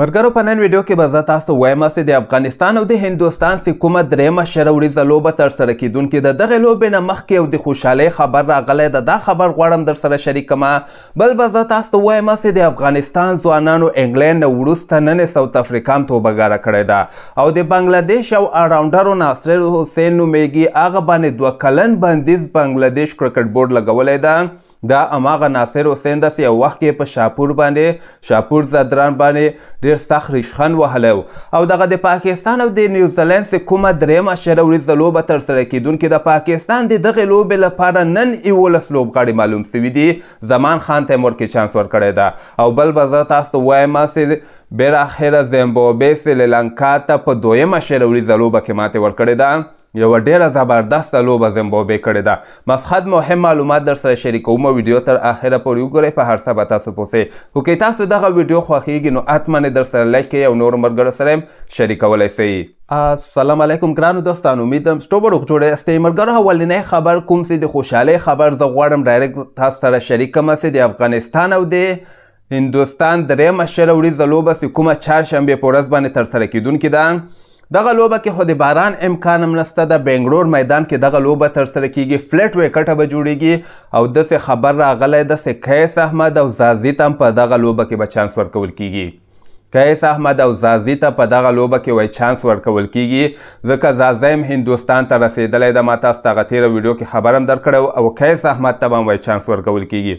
مرګرو په نن ویډیو کې به زه تاسو وایم چې د افغانستان او د هندوستان چې کومه درېمه شره ورځ لوبه تر سره کیدونکې د دغه لوبې نه مخکې او د خوشحالۍ خبر راغلی ده دا خبر غواړم در سره شریکم بل به زه تاسو وایم چې د افغانستان ځوانانو انګلند نه وروسته نن ساوت افریقا هم توبهګاره کړې ده او د بنګلادیش او الراونډرو ناصر حسین نومیږي هغه باندې دوه کلن بندیز بنګلادیش کرکټ بورډ لګولی ده دا اماغه ناصر حسین داسې یو وخت کې په شاپور باندې شاپور زدران باندې ډېر سخت ریشخند وهلی او دغه د پاکستان او د نیوزیلند څخه کومه درېیمه شره ورځ لوبه ترسره کیدونکې د پاکستان د دغې لوبې لپاره نن یولس لوبغاړي معلوم سوي دي زمان خان تیمور کې چانس ورکړی ده او بل به زه تاسو ته وایم بالاخره زیمبابوې سریلانکا ته په دویمه شره ورځ لوبه کې ماتې ورکړې ده یو ډیره زبردسته لوبه زمبابوې کړې ده مسخد مهم معلومات در سره شریکوم ویډیو تر اخره پورې وګورئ په هر څه به تاسو پوسې خو که تاسو دغه ویډیو خوښیږي نو حتمن در سره لایک کوئ او نورو ملګرو سره هم شریکولی سئ السلام علیکم ګرانو دوستانو امیدم سټوبروک جوړه استې مرګر اولنې خبر کوم سي د خوشاله خبر زه غواړم ډایرکټ تاسو سره شریک کړم چې د افغانستان او د هندوستان درېمه شله ورځ د لوبه چې کومه چهارشنبې په ورځ باندې ترسره کیدونکې ده دغه لوبه کې خو د باران امکان هم نسته د بنګلور میدان کې دغه لوبه ترسره کیږي فلیټ ویکټه به جوړیږي او داسې خبر راغلی داسې قیس احمد او زازي ته په دغه لوبه کې به چانس ورکول کیږي قیس احمد او زازي ته په دغه لوبه کې وای چانس ورکول کیږي ځکه زازی هم هندوستان ته رسېدلی ده ما تاسو ته هغه تېره ویډیو کې خبر هم درکړی او قیس احمد ته به هم وای چانس ورکول کیږي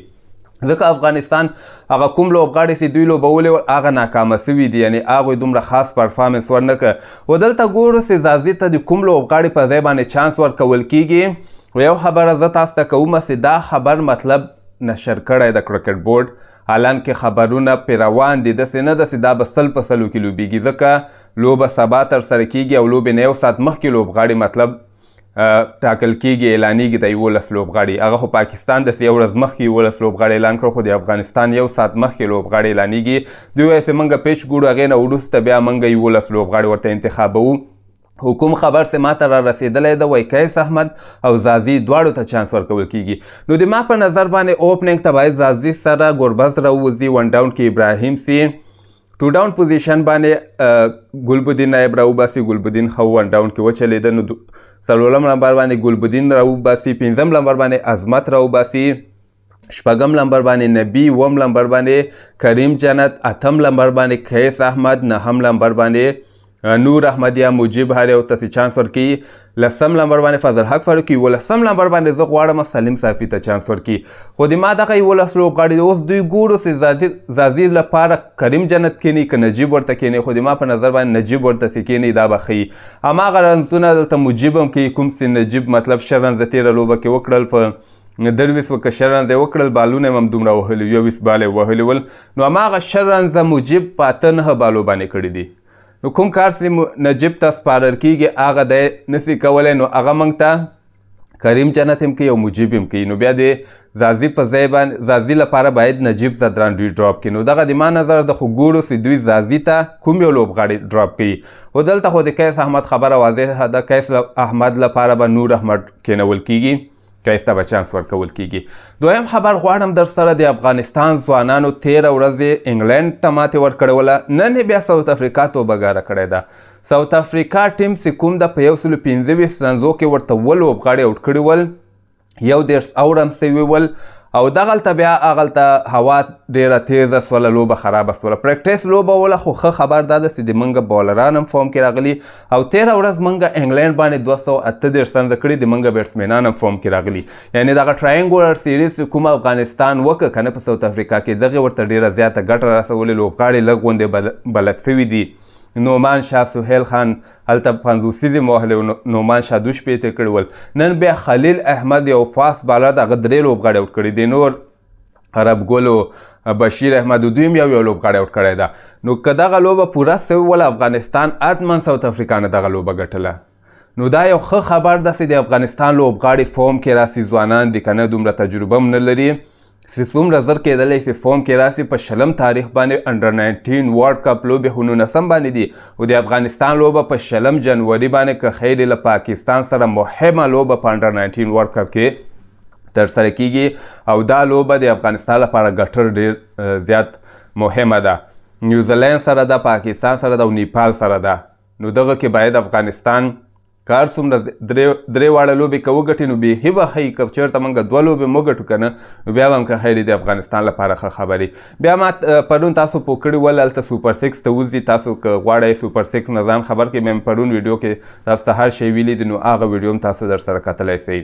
ځکه افغانستان هغه کوم لوبغاړي چې دوی لوبولې هغه ناکامه سوي دي یعنی هغوی دومره خاص پرفارمنس ورنکړه و دلته ګورو چې زازدي ته د کوم لوبغاړي په ځای باندې چانس ورکول کیږي و یو خبره زه تاسو ته کومه چې دا خبر مطلب نشر کړی د کرکټ بورډ حالانکه خبرونه پې روان دي داسې نه ده چې دا به سل په سلو کې لوبیږي ځکه لوبه سبا تر سره کیږي او لوبې نه یو ساعت مخکې لوبغاړي مطلب ټاکل کیږي اعلانیږي د یولس لوبغاړي هغه خو پاکستان د یو ورځ مخکې یولس لوبغاړي اعلان کړ خو د افغانستان یو سات مخکې لوبغاړي اعلانیږي دوی وایي موږ پیچ ګورو هغې نه وروسته بیا موږ یولس لوبغاړي ورته انتخابوو حکم خبر سه ماته را رسیدلی د ویکیس احمد او زازی دواړو ته چانس ورکول کیږي نو د ما په نظر باندې اوپننګ ته باید زازی سره ګربز راووځي ون ډاون کې ابراهیم سي ټو ډاون پوزیشن باندې ګلبدین نایب راوباسي ګلبدین خو ون ډاون کې وچلېده نو څلورم نمبر باندې ګلبدین راوباسي پنځم نمبر باندې عظمت راوباسي شپږم لمبر باندې نبی وم لمبر باندې کریم جنت اتم لمبر باندې قیس احمد نهم لمبر باندې نور احمدیا مجیب هر یو ته چانس ورکړي لسم لمبر باندې فضل حق فاروقي ولسم لمبر باندې زه غواړم سلیم صافي ته چانس ورکړي خو د ما دغه یولس لوبغاړي اوس دوی ګورو چې زازي لپاره کریم جنت کینی که نجیب ورته کینی خو د ما په نظر باندې نجیب ورته چې کینی دا به ښیي هماغه رنځونه دلته مجیب هم کوي کوم چې نجیب مطلب ښه رنځ تېره لوبه کې وکړل په درویس وکړه شر رنځ یې وکړل بالونه هم دومره وهلي یوویس بال یې وهلي ول نو هماغه شر رنځه مجیب په اته نهه بالو باندې کړي دي نو کوم کار چې نجیب ته سپارل کیږي هغه دی نسی کولی نو هغه موږ ته کریم جنت هم کوي او مجیب هم کوي نو بیا د زازی په ځای باندې زازی لپاره باید نجیب زدران دوی ډراپ کړي نو دغه د ما نظر د خو ګورو چې دوی زازی ته کوم یو لوبغاړی ډراپ کړي خو دلته خو د قیس احمد خبره واضحه ده قیس احمد لپاره به نور احمد کینول کیږي ښایسته بچانس ورکول کیږي دویم خبر غواړم در سره د افغانستان ځوانانو تیره ورځ انګلند ته ماتې ورکړې نن بیا ساوت افریقا توبهګاره کړې ده ساوت افریقا ټیم سکونده په یو سلو پنځه ویشت رنزو کې ورته اووه لوبغاړي اوټ کړي ول یو دېرش اورم سوي ول او دغلته بیا اغلته هوا ډیره تیزه سوله لوبه خرابه سوله پریکټیس لوبه وله خو ښه خبر دا ده چې د منګه بالران هم فارم کې راغلي او تیره ورځ منګه انګلینډ باندې دوه سوه اته دېرش رنزه کړي د منګه بیټسمینان هم فارم کې راغلي یعنې دغه ټرایانګولر سیریز چې کوم افغانستان وکړه که نه په ساوت افریقا کې دغې ورته ډیره زیاته ګټه رسولې لوبغاړي لږ غوندې بلد سوي دي نومان شاه سهیل خان هلته پنځوسیزې مهلې نومان شاه دوه شپېته کړي ول نن بیا خلیل احمد یو فاست بالر د هغه درې لوبغاړي اوټ کړي دي نور عرب ګلو بشیر احمد دویم یو یو لوبغاړی اوټ کړی ده نو که دغه لوبه پوره سوې وله افغانستان حتما ساوت افریقا نه دغه لوبه ګټله نو دا یو ښه خبر ده چې د افغانستان لوبغاړي فوم کې راسي ځوانان دي که نه دومره تجربه نه لري چې څومره زر کېدلی سي فوم کې راسي په شلم تاریخ باندې انډر 19 ورلد کپ لوبې خو نولسم باندې دي او د افغانستان لوبه په شلم جنوري باندې که خیر له پاکستان سره مهمه لوبه په انډر 19 ورلد کپ کې تر سره کیږي او دا لوبه د افغانستان لپاره ګټر ډیر زیات مهمه ده نیوزیلند سره ده پاکستان سره ده او نیپال سره ده نو دغه کې باید افغانستان کار څومره درې واړه لوبې که وګټي نو بې هیبه هی که چېرته موږ دوه لوبې وګټو که نه نو بیا به هم که خیر د افغانستان لپاره ښه خبرې بیا ما پرون تاسو پوه کړي ول هلته سوپر سکس ته وځي تاسو که غواړئ سوپر سکس نه ځان خبر کړئ مې پرون ویډیو کې تاسو ته هر شی ویلي دي نو هغه ویډیو هم تاسو درسره کتلی سئ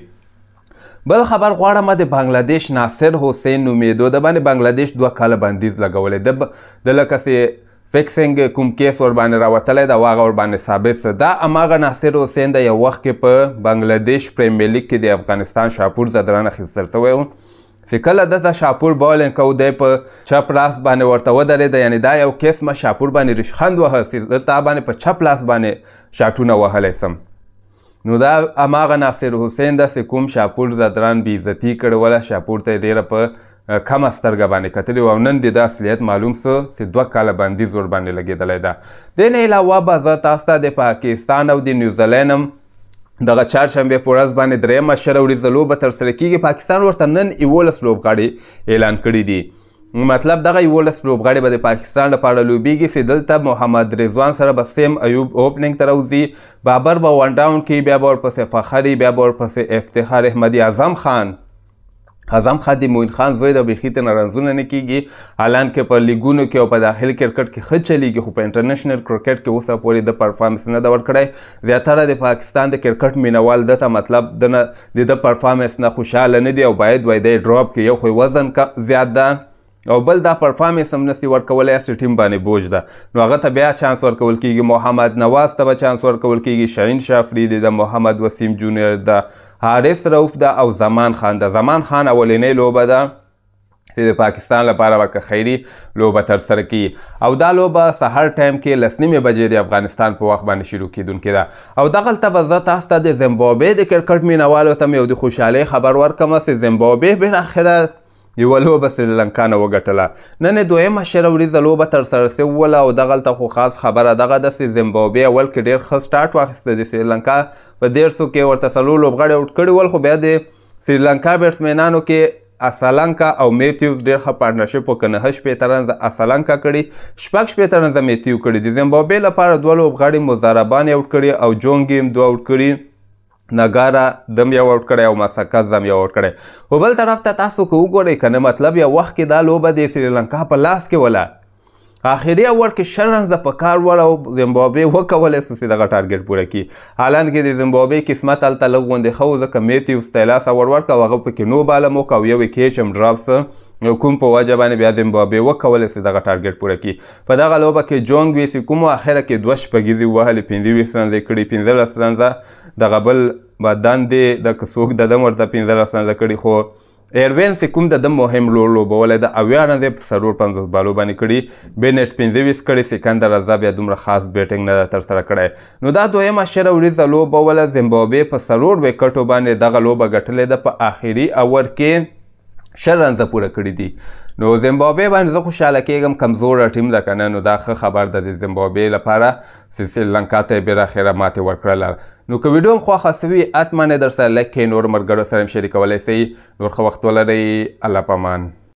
بل خبر غواړم د بنگلاديش ناصر حسین نومېدو د باندې بنگلاديش دوه کاله بندیز لګولې د لکه فکسینګ کوم کیس ور باندې راوتلی ده واغه ور باندې ثابت دا اماغه ناصر حسین د یو وخت کې په بنگلاديش پریمیر لیګ کې د افغانستان شاپور زدرانه خستر شوی و چې کله دته شاپور بولینګ کو دی په چپ لاس باندې ورته ودرېده یعنې دا یو کیس ما شاپور باندې ریشخند وهه چې زه تا باندې په چپ لاس باندې شاټونه وهلی سم نو دا اماغه ناصر حسین داسې کوم شاپور زدران بې عزتي کړې وله شاپور ته یې ډېره په کمه سترګه باندې کتلې او نن د اصلیت معلوم سو چې دوه کاله بندیز ور باندې لګېدلی ده د نه علاوه به زه تاسو ته د پاکستان او د نیوزیلینډ هم دغه چهارشنبې په ورځ باندې درېیمه شره ورځ لوبه ترسره کیږي پاکستان ورته نن یولس لوبغاړي اعلان کړي دي مطلب دغه یولس لوبغاړي به د پاکستان لپاره لوبیږي چې دلته محمد رضوان سره به سیم ایوب اوپننګ ته راوځي بابر به ون ډاون کې بیا به ورپسې فخري بیا به ورپسې افتخار احمدي اعظم خان اعظم خان د موین خان زوی د بیخي ته نارنځونه نه کیږي حالانکه په لیګونو کې او په داخلي کرکټ کې ښه چلیږي خو په انټرنیشنل کرکټ کې اوسه پورې د پرفارمنس نه ده ورکړی زیاتره د پاکستان د کرکټ مینوال دته مطلب د د پرفارمنس نه خوشحاله نه دي او باید وای دی ډراپ کې یو خو وزن زیات ده او بل دا پرفارمنس هم نسی ورکولای اسی ټیم باندې بوج ده نو هغه ته بیا چانس ورکول کیږي محمد نواز ته به چانس ورکول کیږي شاهین شافری د محمد وسیم جونیور ده حارث رؤف ده او زمان خان ده زمان خان اولنۍ لوبه ده چې د پاکستان لپاره به خیری لوبه ترسره کی او دا لوبه سهار ټایم کې لس نیمې بجې د افغانستان په وخت باندې شروع کیدونکې ده او دغلته به زه تاسو ته د زیمبابوې د کرکټ مینوالو ته مې یو د خوشحالۍ خبر ورکړم چې زیمبابوې بالاخره یوه لوبه سریلانکا نه وګټله نن یې دویمه شروریزه لوبه ترسره سوله او دغلته خو خاص خبره دغه داسې زیمبابوې اول کې ډېر ښه سټارټ واخیسته د سریلانکا په دیرسو کې ورته څلور لوبغاړي اوټ کړي ول خو بیا د سریلانکا بیټسمینانو کې اسلانکا او میتیوز ډېر ښه پارټنرشپ وکړ نه شپېته رنزه اسلانکا کړي شپږ شپېته رنزه میتیو کړي د زیمبابوې لپاره دوه لوبغاړي مزاربان یې اوټ کړي او جونګ هم دوه اوټ کړي نګاره دم یو اوټ کړی او ماسکه زم یو اوټ کړی خو بل طرف ته تاسو که وګورئ که نه مطلب یو وخت کې دا لوبه د سریلانکا په لاس کې وله اخري اوور کې شرنز په کار وړو زیمبابوې وکولای سي دغه ټارګټ پوره کړي حالانکه د زیمبابوې قسمت هلته لږ غوندې ښه و ځکه میتیوس تیلاس اور ورکړه هغه پکې نو بالم وکړه او یو یې کیچ هم ډراپ څه کوم په وجه باندې بیا زیمبابوې وکولای سي دغه ټارګټ پوره کړي په دغه لوبه کې جونګ ویسي کومو اخره کې دوه شپږیزې ووهلې پنځه ویشت رنزې کړي پنځلس رنزه دغه بل بعدان دی د څوک د دم ورته پنځلس نزده کړي خو ایروین چې کوم د دم مهم رول لوبولی د اویا نه دی په څلور پنځوس بالو باندې کړي بینټ پنځه کړي سکندر رضا بیا دومره خاص بیټنګ نه ده ترسره کړی نو دا دویمه شره وریځه لوبوله زمبابوې په څلور ویکټو باندې دغه لوبه ګټلې ده په آخري اور کې شل رنزه پوره کړي دي نو زیمبابوې باندې زه خوشحاله کېږم کمزوره ټیم ده که نه نو دا ښه خبر ده د زیمبابوې لپاره چې سریلانکا ته یې بالاخره ماتې ورکړله نو که ویډیو خو خاصوي اتمنه در سره لکه نور مرګرو سره شریکولای سي نور خو وخت ولري الله پامان